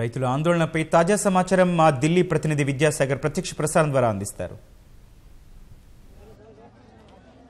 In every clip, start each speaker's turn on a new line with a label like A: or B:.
A: రైతుల ఆందోళనపై తాజా సమాచారం మా ఢిల్లీ ప్రతినిధి విద్యాసాగర్ ప్రత్యక్ష ప్రసారం ద్వారా అందిస్తారు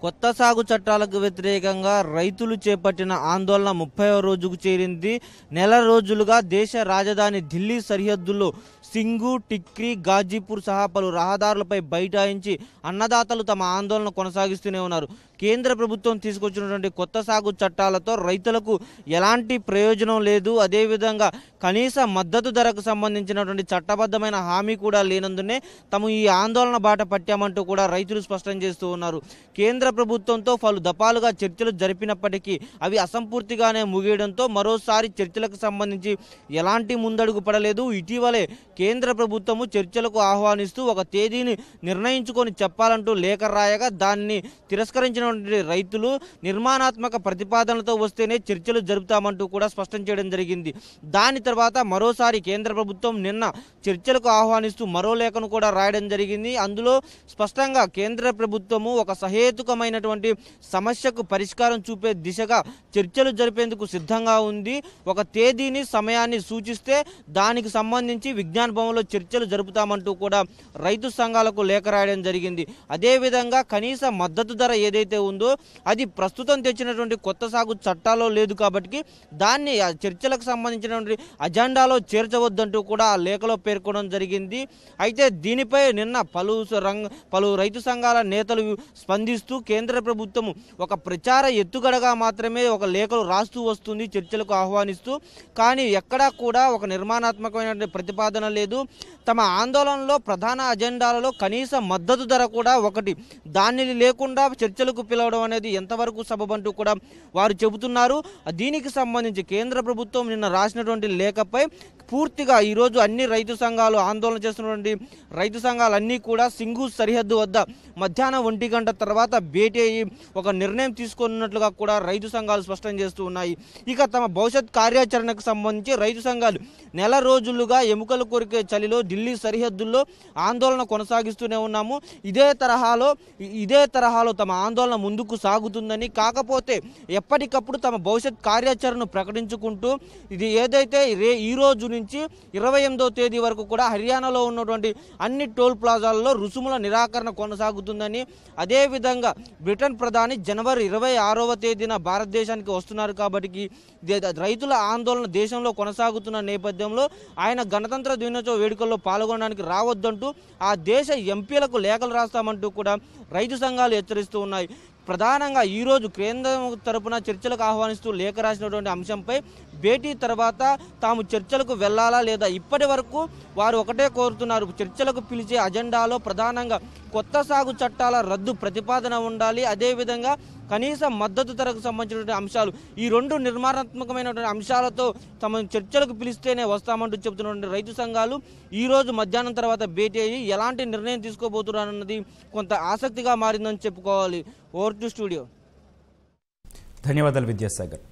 A: కొత్త సాగు చట్టాలకు వ్యతిరేకంగా రైతులు చేపట్టిన ఆందోళన ముప్పైవ రోజుకు చేరింది నెల రోజులుగా దేశ రాజధాని ఢిల్లీ సరిహద్దుల్లో సింగు టిక్రీ గాజీపూర్ సహా పలు రహదారులపై బైఠాయించి అన్నదాతలు తమ ఆందోళన కొనసాగిస్తూనే ఉన్నారు కేంద్ర ప్రభుత్వం తీసుకొచ్చినటువంటి కొత్త సాగు చట్టాలతో రైతులకు ఎలాంటి ప్రయోజనం లేదు అదేవిధంగా కనీస మద్దతు ధరకు సంబంధించినటువంటి చట్టబద్ధమైన హామీ కూడా లేనందునే తమ ఈ ఆందోళన బాట పట్టామంటూ కూడా రైతులు స్పష్టం చేస్తూ ఉన్నారు కేంద్ర ప్రభుత్వంతో పలు దఫాలుగా చర్చలు జరిపినప్పటికీ అవి అసంపూర్తిగానే ముగియడంతో మరోసారి చర్చలకు సంబంధించి ఎలాంటి ముందడుగు పడలేదు ఇటీవలే కేంద్ర ప్రభుత్వము చర్చలకు ఆహ్వానిస్తూ ఒక తేదీని నిర్ణయించుకొని చెప్పాలంటూ లేఖ రాయగా దాన్ని తిరస్కరించినటువంటి రైతులు నిర్మాణాత్మక ప్రతిపాదనలతో వస్తేనే చర్చలు జరుపుతామంటూ కూడా స్పష్టం చేయడం జరిగింది దాని తర్వాత మరోసారి కేంద్ర ప్రభుత్వం నిన్న చర్చలకు ఆహ్వానిస్తూ మరో లేఖను కూడా రాయడం జరిగింది అందులో స్పష్టంగా కేంద్ర ప్రభుత్వము ఒక సహేతుకమైన తీవ్రమైనటువంటి సమస్యకు పరిష్కారం చూపే దిశగా చర్చలు జరిపేందుకు సిద్ధంగా ఉంది ఒక తేదీని సమయాన్ని సూచిస్తే దానికి సంబంధించి విజ్ఞాన్ భవన్లో చర్చలు జరుపుతామంటూ కూడా రైతు సంఘాలకు లేఖ రాయడం జరిగింది అదేవిధంగా కనీస మద్దతు ధర ఏదైతే ఉందో అది ప్రస్తుతం తెచ్చినటువంటి కొత్త సాగు చట్టాలో లేదు కాబట్టి దాన్ని చర్చలకు సంబంధించినటువంటి అజెండాలో చేర్చవద్దంటూ కూడా ఆ లేఖలో పేర్కొనడం జరిగింది అయితే దీనిపై నిన్న పలు రంగ పలు రైతు సంఘాల నేతలు స్పందిస్తూ కేంద్ర ప్రభుత్వం ఒక ప్రచార ఎత్తుగడగా మాత్రమే ఒక లేఖలు రాస్తూ వస్తుంది చర్చలకు ఆహ్వానిస్తూ కానీ ఎక్కడా కూడా ఒక నిర్మాణాత్మకమైన ప్రతిపాదన లేదు తమ ఆందోళనలో ప్రధాన అజెండాలలో కనీస మద్దతు ధర కూడా ఒకటి దానిని లేకుండా చర్చలకు పిలవడం అనేది ఎంతవరకు సబబంటూ కూడా వారు చెబుతున్నారు దీనికి సంబంధించి కేంద్ర ప్రభుత్వం నిన్న రాసినటువంటి లేఖపై పూర్తిగా ఈరోజు అన్ని రైతు సంఘాలు ఆందోళన చేస్తున్నటువంటి రైతు సంఘాలన్నీ కూడా సింగు సరిహద్దు వద్ద మధ్యాహ్నం ఒంటి గంట తర్వాత భేటీ అయ్యి ఒక నిర్ణయం తీసుకున్నట్లుగా కూడా రైతు సంఘాలు స్పష్టం చేస్తూ ఉన్నాయి ఇక తమ భవిష్యత్ కార్యాచరణకు సంబంధించి రైతు సంఘాలు నెల రోజులుగా ఎముకలు కొరికే చలిలో ఢిల్లీ సరిహద్దుల్లో ఆందోళన కొనసాగిస్తూనే ఉన్నాము ఇదే తరహాలో ఇదే తరహాలో తమ ఆందోళన ముందుకు సాగుతుందని కాకపోతే ఎప్పటికప్పుడు తమ భవిష్యత్ కార్యాచరణను ప్రకటించుకుంటూ ఇది ఏదైతే రే ఈరోజు నుంచి నుంచి ఇరవై ఎనిమిదో తేదీ వరకు కూడా హర్యానాలో ఉన్నటువంటి అన్ని టోల్ ప్లాజాలలో రుసుముల నిరాకరణ కొనసాగుతుందని అదేవిధంగా బ్రిటన్ ప్రధాని జనవరి ఇరవై ఆరవ తేదీన భారతదేశానికి వస్తున్నారు కాబట్టి రైతుల ఆందోళన దేశంలో కొనసాగుతున్న నేపథ్యంలో ఆయన గణతంత్ర దినోత్సవ వేడుకల్లో పాల్గొనడానికి రావద్దంటూ ఆ దేశ ఎంపీలకు లేఖలు రాస్తామంటూ కూడా రైతు సంఘాలు హెచ్చరిస్తూ ఉన్నాయి ప్రధానంగా ఈరోజు కేంద్రం తరపున చర్చలకు ఆహ్వానిస్తూ లేఖ రాసినటువంటి అంశంపై భేటీ తర్వాత తాము చర్చలకు వెళ్ళాలా లేదా ఇప్పటి వరకు వారు ఒకటే కోరుతున్నారు చర్చలకు పిలిచే అజెండాలో ప్రధానంగా కొత్త సాగు చట్టాల రద్దు ప్రతిపాదన ఉండాలి అదేవిధంగా కనీసం మద్దతు ధరకు సంబంధించినటువంటి అంశాలు ఈ రెండు నిర్మాణాత్మకమైనటువంటి అంశాలతో తమ చర్చలకు పిలిస్తేనే వస్తామంటూ చెబుతున్నటువంటి రైతు సంఘాలు ఈరోజు మధ్యాహ్నం తర్వాత భేటీ అయ్యి ఎలాంటి నిర్ణయం తీసుకోబోతున్నారన్నది కొంత ఆసక్తిగా మారిందని చెప్పుకోవాలి ఓర్ టు స్టూడియో ధన్యవాదాలు విద్యాసాగర్